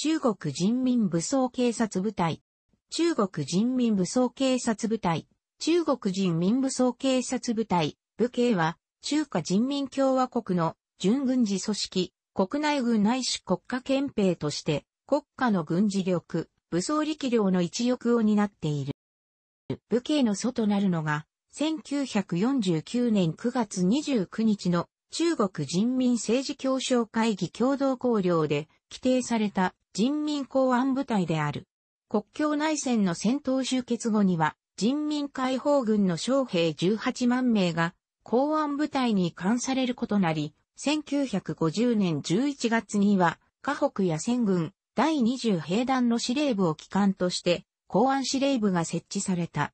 中国人民武装警察部隊、中国人民武装警察部隊、中国人民武装警察部隊、部警は、中華人民共和国の準軍事組織、国内軍内主国家憲兵として、国家の軍事力、武装力量の一翼を担っている。部警の祖となるのが、1949年9月29日の中国人民政治協商会議共同綱領で、規定された人民公安部隊である。国境内戦の戦闘終結後には、人民解放軍の将兵18万名が公安部隊に移管されることなり、1950年11月には、河北野戦軍第20兵団の司令部を機関として、公安司令部が設置された。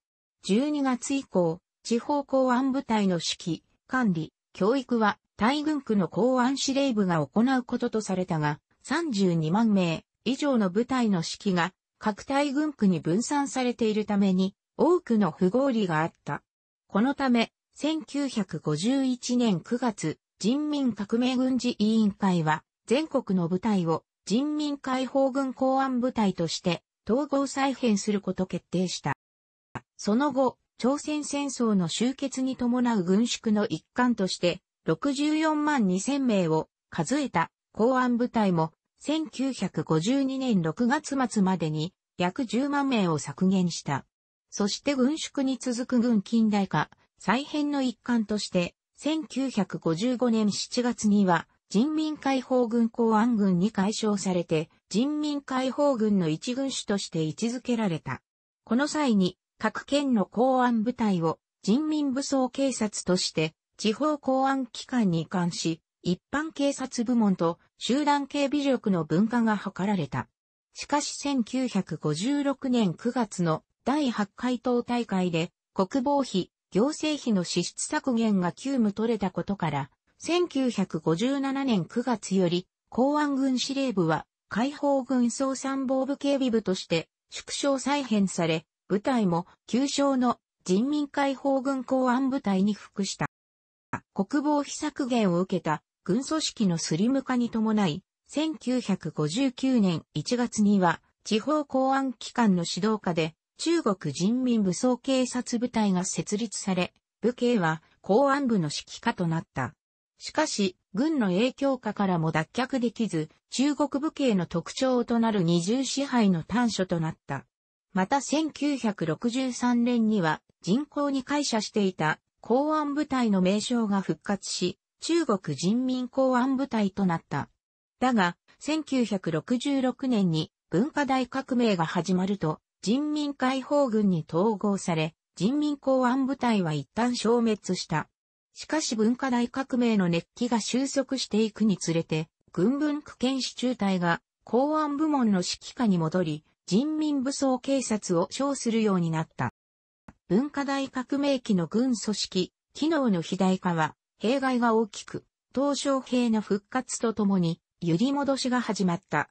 12月以降、地方公安部隊の指揮、管理、教育は、大軍区の公安司令部が行うこととされたが、32万名以上の部隊の指揮が各隊軍区に分散されているために多くの不合理があった。このため、1951年9月、人民革命軍事委員会は全国の部隊を人民解放軍公安部隊として統合再編すること決定した。その後、朝鮮戦争の終結に伴う軍縮の一環として、64万2000名を数えた公安部隊も1952年6月末までに約10万名を削減した。そして軍縮に続く軍近代化、再編の一環として、1955年7月には人民解放軍公安軍に解消されて、人民解放軍の一軍種として位置づけられた。この際に、各県の公安部隊を人民武装警察として、地方公安機関に移管し、一般警察部門と集団警備力の分化が図られた。しかし1956年9月の第8回党大会で国防費、行政費の支出削減が急務取れたことから、1957年9月より公安軍司令部は解放軍総参謀部警備部として縮小再編され、部隊も旧称の人民解放軍公安部隊に服した。国防費削減を受けた軍組織のスリム化に伴い、1959年1月には、地方公安機関の指導下で、中国人民武装警察部隊が設立され、武警は公安部の指揮下となった。しかし、軍の影響下からも脱却できず、中国武警の特徴となる二重支配の端緒となった。また1963年には人口に会社していた公安部隊の名称が復活し、中国人民公安部隊となった。だが、1966年に文化大革命が始まると、人民解放軍に統合され、人民公安部隊は一旦消滅した。しかし文化大革命の熱気が収束していくにつれて、軍分区県市中隊が公安部門の指揮下に戻り、人民武装警察を称するようになった。文化大革命期の軍組織、機能の肥大化は、弊害が大きく、東小兵の復活とともに、揺り戻しが始まった。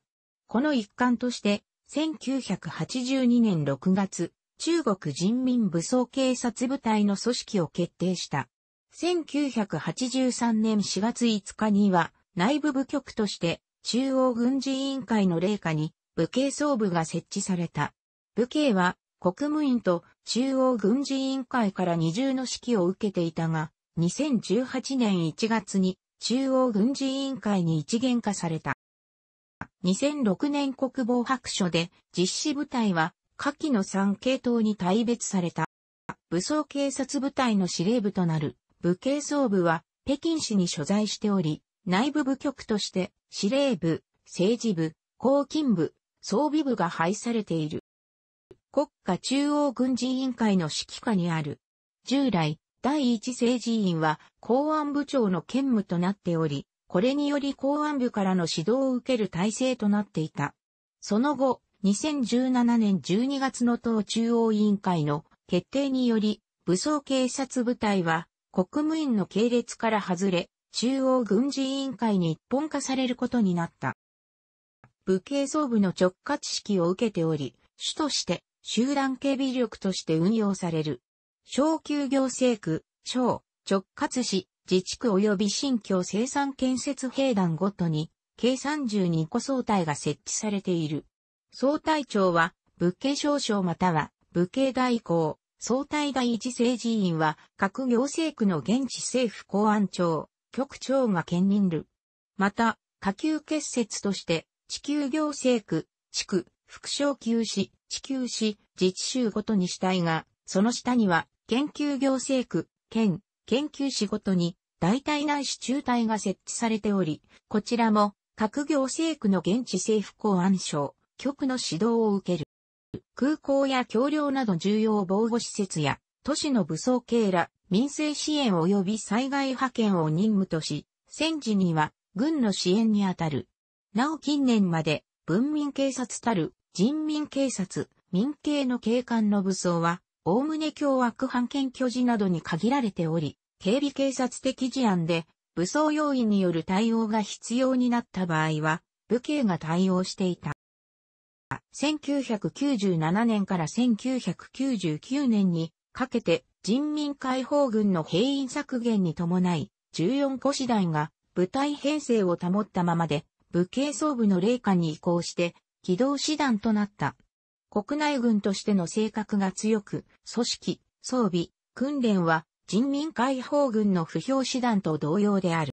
この一環として、1982年6月、中国人民武装警察部隊の組織を決定した。1983年4月5日には、内部部局として、中央軍事委員会の霊下に、武警総部が設置された。武警は、国務院と中央軍事委員会から二重の指揮を受けていたが、2018年1月に中央軍事委員会に一元化された。2006年国防白書で実施部隊は下記の3系統に大別された。武装警察部隊の司令部となる武警総部は北京市に所在しており、内部部局として司令部、政治部、公勤部、装備部が配されている。国家中央軍事委員会の指揮下にある。従来、第一政治委員は公安部長の兼務となっており、これにより公安部からの指導を受ける体制となっていた。その後、2017年12月の党中央委員会の決定により、武装警察部隊は国務院の系列から外れ、中央軍事委員会に一本化されることになった。武警総部の直轄指揮を受けており、主として集団警備力として運用される。小休行政区、小、直轄市、自治区及び新居生産建設兵団ごとに、計32個総体が設置されている。総体長は、武家少将または、武家代行、総体第一政治委員は、各行政区の現地政府公安庁、局長が兼任る。また、下級結節として、地球行政区、地区、副小級市、地球市、自治州ごとに主体が、その下には、研究行政区、県、研究仕ごとに、代替内市中隊が設置されており、こちらも、各行政区の現地政府公安省、局の指導を受ける。空港や橋梁など重要防護施設や、都市の武装系ら、民生支援及び災害派遣を任務とし、戦時には軍の支援にあたる。なお近年まで、文民警察たる人民警察、民警の警官の武装は、おおむね凶悪犯検挙時などに限られており、警備警察的事案で武装要員による対応が必要になった場合は、武警が対応していた。1997年から1999年にかけて人民解放軍の兵員削減に伴い、14個師団が部隊編成を保ったままで、武警装部の霊下に移行して、機動師団となった。国内軍としての性格が強く、組織、装備、訓練は人民解放軍の不評手段と同様である。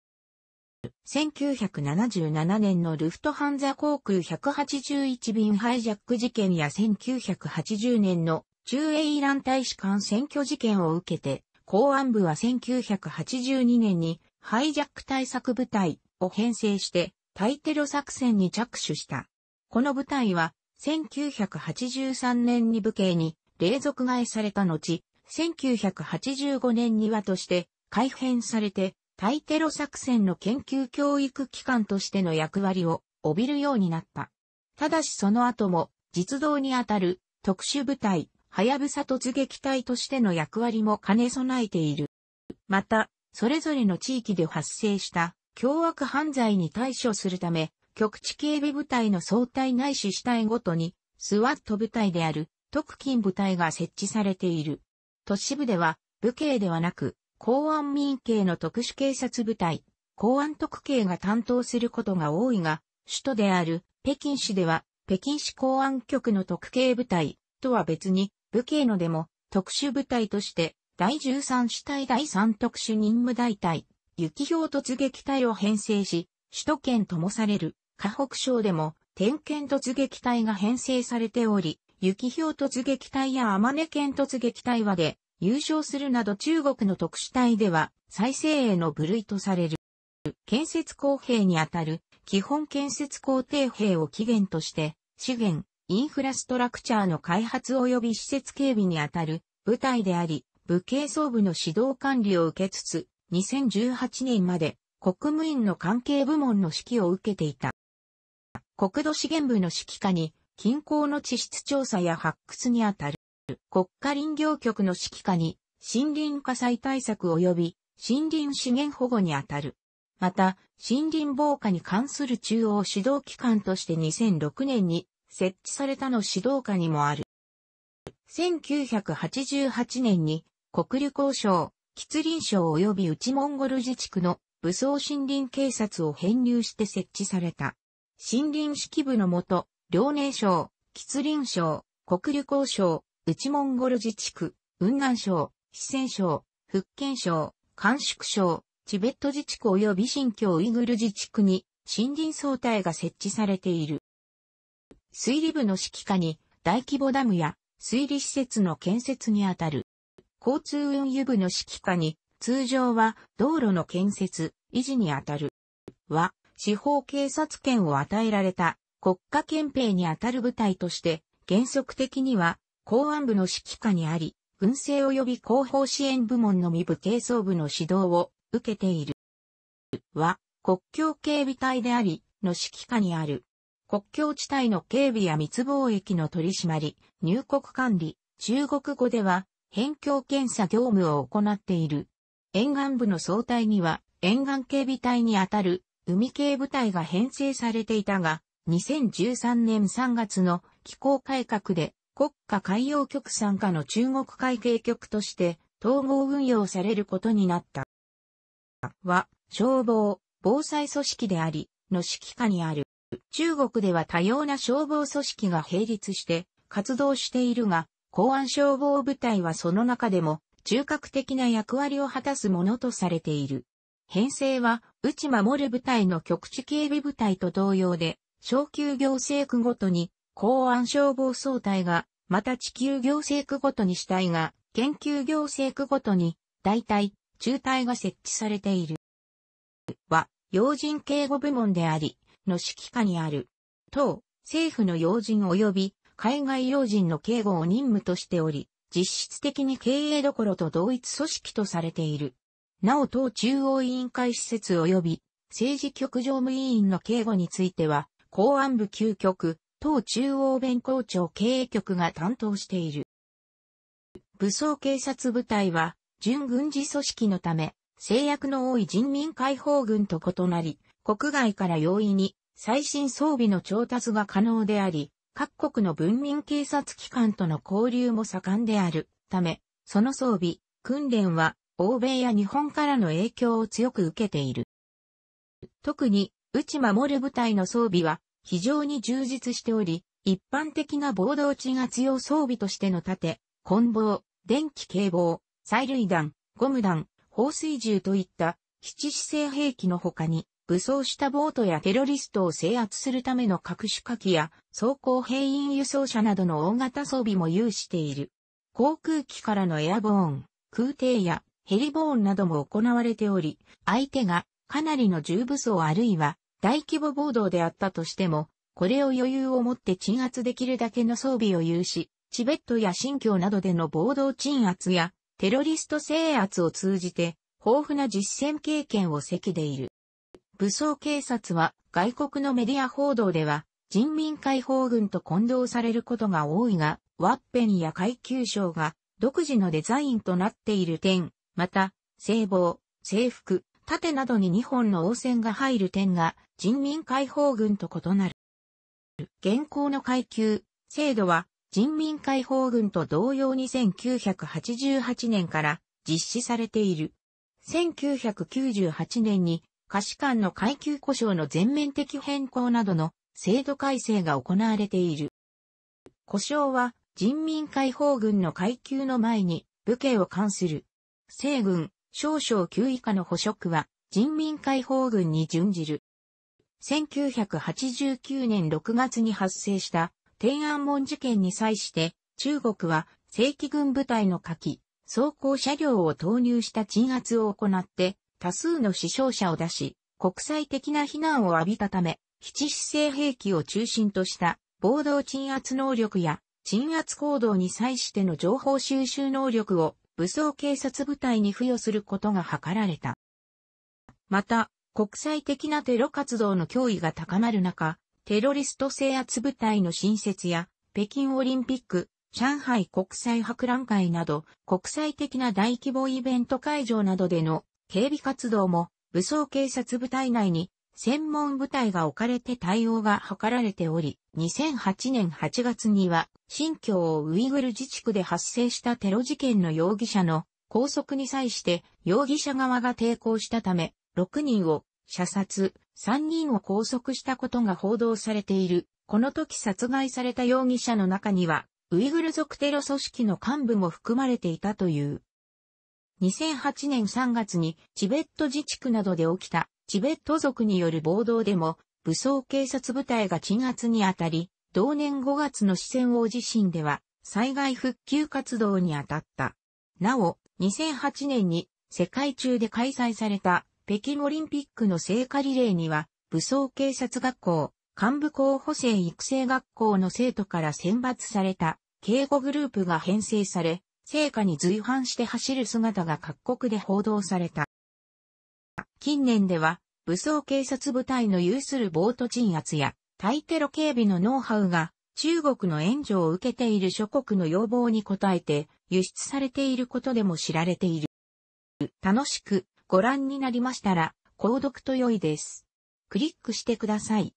1977年のルフトハンザ航空181便ハイジャック事件や1980年の中英イラン大使館選挙事件を受けて、公安部は1982年にハイジャック対策部隊を編成して対テロ作戦に着手した。この部隊は1983年に武家に、霊俗替えされた後、1985年にはとして改編されて、対テロ作戦の研究教育機関としての役割を帯びるようになった。ただしその後も、実動にあたる特殊部隊、はやぶさ突撃隊としての役割も兼ね備えている。また、それぞれの地域で発生した凶悪犯罪に対処するため、局地警備部隊の総体ないし主体ごとに、スワット部隊である、特勤部隊が設置されている。都市部では、部警ではなく、公安民警の特殊警察部隊、公安特警が担当することが多いが、首都である北京市では、北京市公安局の特警部隊とは別に、部警のでも特殊部隊として、第13主体第3特殊任務大隊、雪氷突撃隊を編成し、首都圏ともされる、河北省でも、点検突撃隊が編成されており、雪氷突撃隊や天音県突撃隊はで、優勝するなど中国の特殊隊では、再生への部類とされる。建設工兵にあたる、基本建設工程兵を起源として、資源、インフラストラクチャーの開発及び施設警備にあたる部隊であり、武警装部の指導管理を受けつつ、2018年まで国務院の関係部門の指揮を受けていた。国土資源部の指揮下に、近郊の地質調査や発掘にあたる、国家林業局の指揮下に、森林火災対策及び森林資源保護にあたる。また、森林防火に関する中央指導機関として2006年に設置されたの指導下にもある。1988年に国立交渉、吉林省及び内モンゴル自治区の武装森林警察を編入して設置された。森林指揮部のもと、遼寧省、吉林省、国旅行省、内モンゴル自治区、雲南省、四川省、福建省、甘粛省、チベット自治区及び新疆ウイグル自治区に森林総体が設置されている。水利部の指揮下に大規模ダムや水利施設の建設にあたる。交通運輸部の指揮下に通常は道路の建設、維持にあたる。は、司法警察権を与えられた国家憲兵にあたる部隊として、原則的には公安部の指揮下にあり、軍政及び広報支援部門の未部軽装部の指導を受けている。は、国境警備隊であり、の指揮下にある。国境地帯の警備や密貿易の取り締まり、入国管理、中国語では、辺境検査業務を行っている沿岸部の総体には沿岸警備隊にあたる海警部隊が編成されていたが、2013年3月の気候改革で国家海洋局参加の中国海警局として統合運用されることになった。は、消防、防災組織であり、の指揮下にある。中国では多様な消防組織が並立して活動しているが、公安消防部隊はその中でも中核的な役割を果たすものとされている。編成は、内守る部隊の局地警備部隊と同様で、小級行政区ごとに、公安消防総隊が、また地球行政区ごとに主体が、研究行政区ごとに、大体、中隊が設置されている。は、要人警護部門であり、の指揮下にある。等、政府の要人及び海外要人の警護を任務としており、実質的に経営どころと同一組織とされている。なお党中央委員会施設及び政治局常務委員の警護については、公安部究局、党中央弁公庁経営局が担当している。武装警察部隊は、準軍事組織のため、制約の多い人民解放軍と異なり、国外から容易に最新装備の調達が可能であり、各国の文民警察機関との交流も盛んであるため、その装備、訓練は欧米や日本からの影響を強く受けている。特に、内守る部隊の装備は非常に充実しており、一般的な暴動地が強装備としての盾、棍棒、電気警棒、催涙弾、ゴム弾、放水銃といった基地姿勢兵器の他に、武装したボートやテロリストを制圧するための各種火器や装甲兵員輸送車などの大型装備も有している。航空機からのエアボーン、空挺やヘリボーンなども行われており、相手がかなりの重武装あるいは大規模暴動であったとしても、これを余裕を持って鎮圧できるだけの装備を有し、チベットや新疆などでの暴動鎮圧やテロリスト制圧を通じて豊富な実践経験を積でいる。武装警察は外国のメディア報道では人民解放軍と混同されることが多いが、ワッペンや階級章が独自のデザインとなっている点、また、聖望、制服、盾などに2本の応戦が入る点が人民解放軍と異なる。現行の階級、制度は人民解放軍と同様に1988年から実施されている。1998年に貸し間の階級故障の全面的変更などの制度改正が行われている。故障は人民解放軍の階級の前に武家を冠する。西軍、少々級以下の捕食は人民解放軍に準じる。1989年6月に発生した天安門事件に際して中国は正規軍部隊の下器、装甲車両を投入した鎮圧を行って多数の死傷者を出し、国際的な非難を浴びたため、基地姿勢兵器を中心とした暴動鎮圧能力や鎮圧行動に際しての情報収集能力を武装警察部隊に付与することが図られた。また、国際的なテロ活動の脅威が高まる中、テロリスト制圧部隊の新設や、北京オリンピック、上海国際博覧会など、国際的な大規模イベント会場などでの警備活動も武装警察部隊内に専門部隊が置かれて対応が図られており、2008年8月には、新疆ウイグル自治区で発生したテロ事件の容疑者の拘束に際して容疑者側が抵抗したため、6人を射殺、3人を拘束したことが報道されている。この時殺害された容疑者の中には、ウイグル族テロ組織の幹部も含まれていたという。2008年3月にチベット自治区などで起きたチベット族による暴動でも武装警察部隊が鎮圧にあたり、同年5月の四川大地震では災害復旧活動に当たった。なお、2008年に世界中で開催された北京オリンピックの聖火リレーには武装警察学校、幹部候補生育成学校の生徒から選抜された警護グループが編成され、成果に随伴して走る姿が各国で報道された。近年では、武装警察部隊の有するボート鎮圧や、対テロ警備のノウハウが、中国の援助を受けている諸国の要望に応えて、輸出されていることでも知られている。楽しくご覧になりましたら、購読と良いです。クリックしてください。